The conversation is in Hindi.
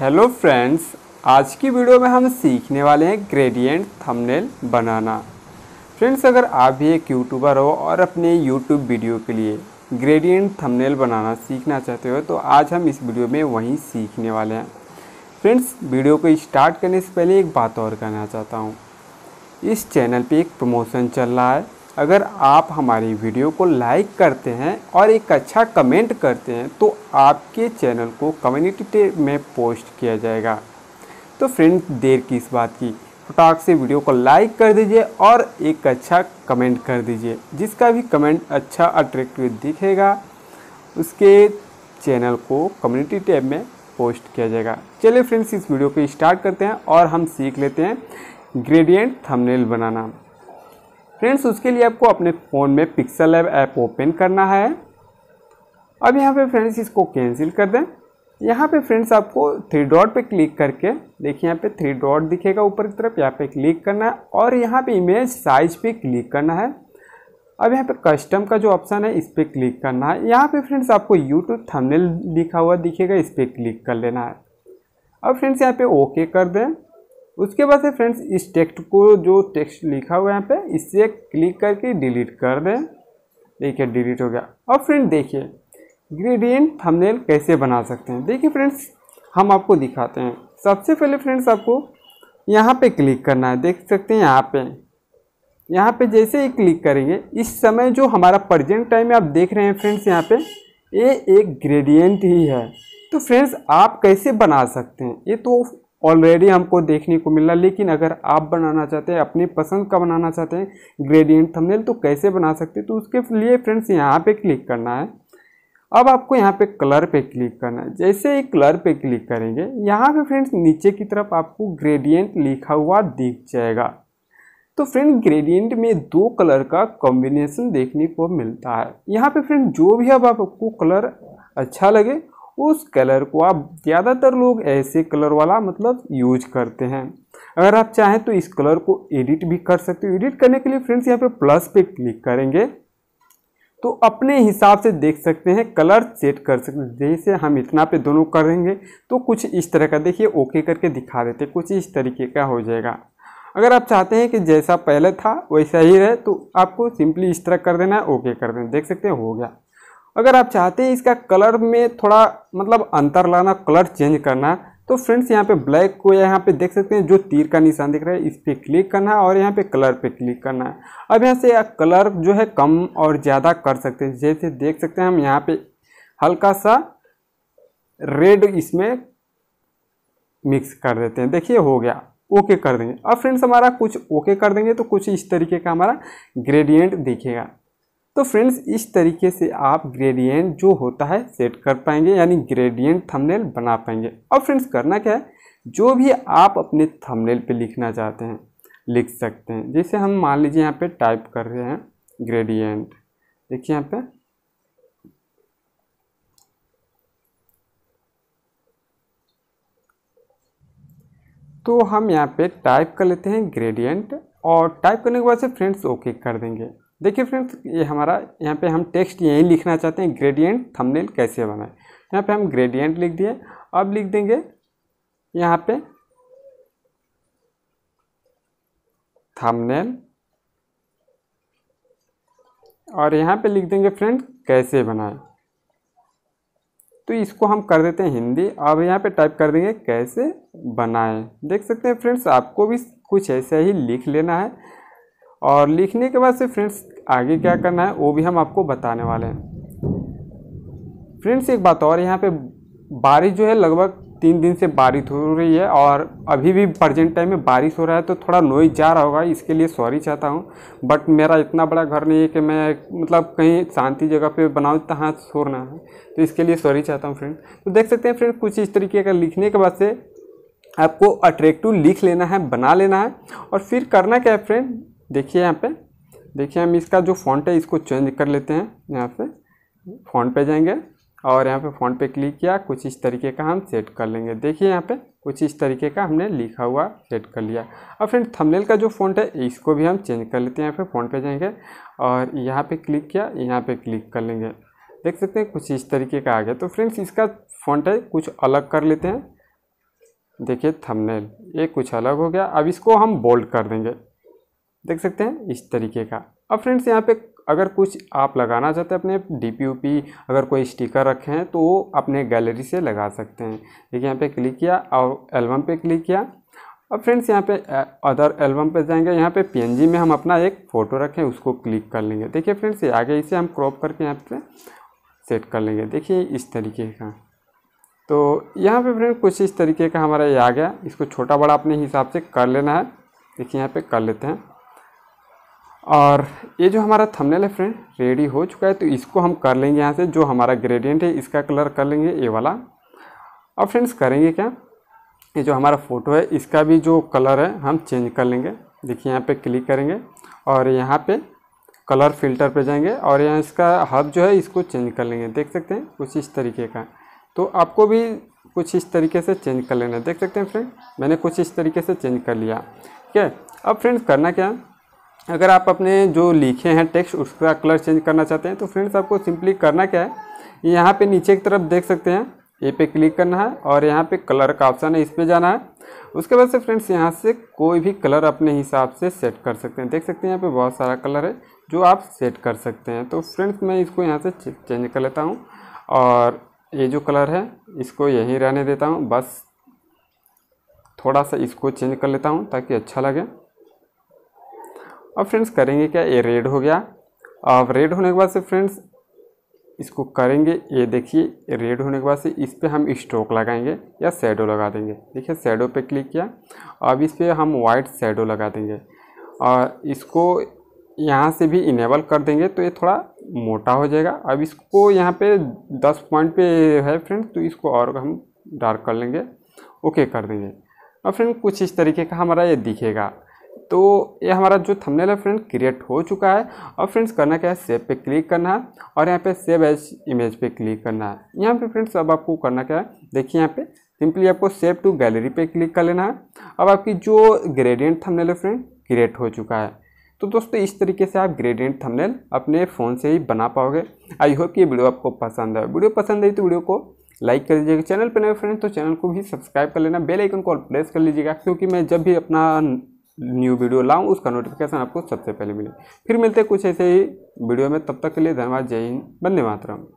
हेलो फ्रेंड्स आज की वीडियो में हम सीखने वाले हैं ग्रेडियंट थंबनेल बनाना फ्रेंड्स अगर आप भी एक यूट्यूबर हो और अपने यूट्यूब वीडियो के लिए ग्रेडियंट थंबनेल बनाना सीखना चाहते हो तो आज हम इस वीडियो में वहीं सीखने वाले हैं फ्रेंड्स वीडियो को स्टार्ट करने से पहले एक बात और कहना चाहता हूँ इस चैनल पर एक प्रमोशन चल रहा है अगर आप हमारी वीडियो को लाइक करते हैं और एक अच्छा कमेंट करते हैं तो आपके चैनल को कम्युनिटी में पोस्ट किया जाएगा तो फ्रेंड देर की इस बात की फटाक से वीडियो को लाइक कर दीजिए और एक अच्छा कमेंट कर दीजिए जिसका भी कमेंट अच्छा अट्रैक्टिव दिखेगा उसके चैनल को कम्युनिटी टैब में पोस्ट किया जाएगा चलिए फ्रेंड्स इस वीडियो को स्टार्ट करते हैं और हम सीख लेते हैं ग्रेडियंट थंबनेल बनाना फ्रेंड्स उसके लिए आपको अपने फ़ोन में पिक्सल ऐप ओपन करना है अब यहाँ पे फ्रेंड्स इसको कैंसिल कर दें यहाँ पे फ्रेंड्स आपको थ्री डॉट पे क्लिक करके देखिए यहाँ पे थ्री डॉट दिखेगा ऊपर की तरफ यहाँ पे क्लिक करना है और यहाँ पे इमेज साइज पे क्लिक करना है अब यहाँ पे कस्टम का जो ऑप्शन है इस पर क्लिक करना है यहाँ पे फ्रेंड्स आपको यूट्यूब थंबनेल लिखा हुआ दिखेगा इस पर क्लिक कर लेना है अब फ्रेंड्स यहाँ पर ओके कर दें उसके बाद से फ्रेंड्स इस टेक्स्ट को जो टेक्स्ट लिखा हुआ है यहाँ पर इससे क्लिक करके डिलीट कर दें देखिए डिलीट हो गया अब फ्रेंड देखिए ग्रेडियंट थंबनेल कैसे बना सकते हैं देखिए फ्रेंड्स हम आपको दिखाते हैं सबसे पहले फ्रेंड्स आपको यहाँ पे क्लिक करना है देख सकते हैं यहाँ पे यहाँ पे जैसे ही क्लिक करेंगे इस समय जो हमारा प्रजेंट टाइम में आप देख रहे हैं फ्रेंड्स यहाँ पे ये एक ग्रेडियंट ही है तो फ्रेंड्स आप कैसे बना सकते हैं ये तो ऑलरेडी हमको देखने को मिल रहा लेकिन अगर आप बनाना चाहते हैं अपनी पसंद का बनाना चाहते हैं ग्रेडियंट थंबनेल तो कैसे बना सकते हैं तो उसके लिए फ्रेंड्स यहाँ पे क्लिक करना है अब आपको यहाँ पे कलर पे क्लिक करना है जैसे ही कलर पे क्लिक करेंगे यहाँ पे फ्रेंड्स नीचे की तरफ आपको ग्रेडियंट लिखा हुआ दिख जाएगा तो फ्रेंड ग्रेडियंट में दो कलर का कॉम्बिनेशन देखने को मिलता है यहाँ पे फ्रेंड जो भी अब आपको कलर अच्छा लगे उस कलर को आप ज़्यादातर लोग ऐसे कलर वाला मतलब यूज करते हैं अगर आप चाहें तो इस कलर को एडिट भी कर सकते हो एडिट करने के लिए फ्रेंड्स यहाँ पे प्लस पे क्लिक करेंगे तो अपने हिसाब से देख सकते हैं कलर सेट कर सकते हैं जैसे हम इतना पे दोनों करेंगे तो कुछ इस तरह का देखिए ओके करके दिखा देते कुछ इस तरीके का हो जाएगा अगर आप चाहते हैं कि जैसा पहले था वैसा ही रहे तो आपको सिंपली इस तरह कर देना है ओके कर देना देख सकते हैं हो गया अगर आप चाहते हैं इसका कलर में थोड़ा मतलब अंतर लाना कलर चेंज करना तो फ्रेंड्स यहाँ पे ब्लैक को यहाँ पे देख सकते हैं जो तीर का निशान दिख रहा है इस पर क्लिक करना है और यहाँ पे कलर पे क्लिक करना है अब यहाँ से कलर जो है कम और ज़्यादा कर सकते हैं जैसे देख सकते हैं हम यहाँ पे हल्का सा रेड इसमें मिक्स कर देते हैं देखिए हो गया ओके कर देंगे अब फ्रेंड्स हमारा कुछ ओके कर देंगे तो कुछ इस तरीके का हमारा ग्रेडियंट दिखेगा तो फ्रेंड्स इस तरीके से आप ग्रेडियंट जो होता है सेट कर पाएंगे यानी ग्रेडियंट थंबनेल बना पाएंगे अब फ्रेंड्स करना क्या है जो भी आप अपने थंबनेल पे लिखना चाहते हैं लिख सकते हैं जैसे हम मान लीजिए यहाँ पे टाइप कर रहे हैं ग्रेडियंट देखिए यहाँ पे तो हम यहाँ पे टाइप कर लेते हैं ग्रेडियंट और टाइप करने के बाद से फ्रेंड्स ओके कर देंगे देखिए फ्रेंड्स ये हमारा यहाँ पे हम टेक्स्ट यहीं लिखना चाहते हैं ग्रेडियंट थंबनेल कैसे बनाए यहाँ पे हम ग्रेडियंट लिख दिए अब लिख देंगे यहाँ पे थंबनेल और यहाँ पे लिख देंगे फ्रेंड कैसे बनाए तो इसको हम कर देते हैं हिंदी अब यहाँ पे टाइप कर देंगे कैसे बनाए देख सकते हैं फ्रेंड्स आपको भी कुछ ऐसा ही लिख लेना है और लिखने के बाद से फ्रेंड्स आगे क्या करना है वो भी हम आपको बताने वाले हैं फ्रेंड्स एक बात और यहाँ पे बारिश जो है लगभग तीन दिन से बारिश हो रही है और अभी भी प्रजेंट टाइम में बारिश हो रहा है तो थोड़ा नोइज जा रहा होगा इसके लिए सॉरी चाहता हूँ बट मेरा इतना बड़ा घर नहीं है कि मैं मतलब कहीं शांति जगह पे बनाऊँ तहाँ शोर ना है तो इसके लिए सॉरी चाहता हूँ फ्रेंड तो देख सकते हैं फ्रेंड कुछ इस तरीके का लिखने के बाद से आपको अट्रैक्टिव लिख लेना है बना लेना है और फिर करना क्या है फ्रेंड देखिए यहाँ पे देखिए हम इसका जो फॉन्ट है इसको चेंज कर लेते हैं यहाँ से फॉन्ट पे जाएंगे और यहाँ पे फॉन्ट पे क्लिक किया कुछ इस तरीके का हम सेट कर लेंगे देखिए यहाँ पे कुछ इस तरीके का हमने लिखा हुआ सेट कर लिया अब फ्रेंड थंबनेल का जो फॉन्ट है इसको भी हम चेंज कर लेते हैं यहाँ पे फॉन्ट पे जाएंगे और यहाँ पे क्लिक किया यहाँ पे क्लिक कर लेंगे देख सकते हैं कुछ इस तरीके का आ गया तो फ्रेंड्स इसका फॉन्ट है कुछ अलग कर लेते हैं देखिए थंबनेल ये कुछ अलग हो गया अब इसको हम बोल्ड कर देंगे देख सकते हैं इस तरीके का अब फ्रेंड्स यहाँ पे अगर कुछ आप लगाना चाहते हैं अपने डी पी अगर कोई स्टिकर रखे हैं तो वो अपने गैलरी से लगा सकते हैं देखिए यहाँ पे क्लिक किया और एल्बम पे क्लिक किया अब फ्रेंड्स यहाँ पे अदर एल्बम पे जाएंगे यहाँ पे पी में हम अपना एक फ़ोटो रखें उसको क्लिक कर लेंगे देखिए फ्रेंड्स ये आगे इसे हम क्रॉप करके यहाँ पर सेट कर लेंगे देखिए इस तरीके का तो यहाँ पर फ्रेंड कुछ इस तरीके का हमारा ये आ गया इसको छोटा बड़ा अपने हिसाब से कर लेना है देखिए यहाँ पर कर लेते हैं और ये जो हमारा थंबनेल है फ्रेंड रेडी हो चुका है तो इसको हम कर लेंगे यहाँ से जो हमारा ग्रेडियंट है इसका कलर कर लेंगे ये वाला अब फ्रेंड्स करेंगे क्या ये जो हमारा फ़ोटो है इसका भी जो कलर है हम चेंज कर लेंगे देखिए यहाँ पे क्लिक करेंगे और यहाँ पे कलर फिल्टर पे जाएंगे और यहाँ इसका हब जो है इसको चेंज कर लेंगे देख सकते हैं कुछ इस तरीके का तो आपको भी कुछ इस तरीके से चेंज कर लेना देख सकते हैं फ्रेंड मैंने कुछ इस तरीके से चेंज कर लिया ठीक है अब फ्रेंड्स करना क्या है अगर आप अपने जो लिखे हैं टेक्स्ट उसका कलर चेंज करना चाहते हैं तो फ्रेंड्स आपको सिंपली करना क्या है यहाँ पे नीचे की तरफ देख सकते हैं ये पे क्लिक करना है और यहाँ पे कलर का ऑप्शन है इस पर जाना है उसके बाद से फ्रेंड्स यहाँ से कोई भी कलर अपने हिसाब से सेट कर सकते हैं देख सकते हैं यहाँ पर बहुत सारा कलर है जो आप सेट कर सकते हैं तो फ्रेंड्स मैं इसको यहाँ से चेंज कर लेता हूँ और ये जो कलर है इसको यहीं रहने देता हूँ बस थोड़ा सा इसको चेंज कर लेता हूँ ताकि अच्छा लगे अब फ्रेंड्स करेंगे क्या ये रेड हो गया अब रेड होने के बाद से फ्रेंड्स इसको करेंगे ये देखिए रेड होने के बाद से इस पर हम स्ट्रोक लगाएंगे या शेडो लगा देंगे देखिए शेडो पे क्लिक किया अब इस पर हम वाइट शेडो लगा देंगे और इसको यहाँ से भी इनेबल कर देंगे तो ये थोड़ा मोटा हो जाएगा अब इसको यहाँ पे दस पॉइंट पे है फ्रेंड्स तो इसको और हम डार्क कर लेंगे ओके कर देंगे और फ्रेंड कुछ इस तरीके का हमारा ये दिखेगा तो ये हमारा जो थंबनेल है फ्रेंड क्रिएट हो चुका है और फ्रेंड्स करना क्या है सेव पे क्लिक करना है और यहाँ पे सेव एज इमेज पे क्लिक करना है यहाँ पे फ्रेंड्स अब आपको करना क्या है देखिए यहाँ पे सिंपली आपको सेव टू गैलरी पे क्लिक कर लेना है अब आपकी जो ग्रेडियंट थंबनेल है फ्रेंड क्रिएट हो चुका है तो दोस्तों इस तरीके से आप ग्रेडियंट थमनेल अपने फ़ोन से ही बना पाओगे आई होप ये वीडियो आपको पसंद है वीडियो पसंद आई तो वीडियो को लाइक कर दीजिएगा चैनल पर नए फ्रेंड तो चैनल को भी सब्सक्राइब कर लेना बेल आइकन को प्रेस कर लीजिएगा क्योंकि मैं जब भी अपना न्यू वीडियो लाऊं उसका नोटिफिकेशन आपको सबसे पहले मिले फिर मिलते हैं कुछ ऐसे ही वीडियो में तब तक के लिए धन्यवाद जय हिंद बंदे मातरम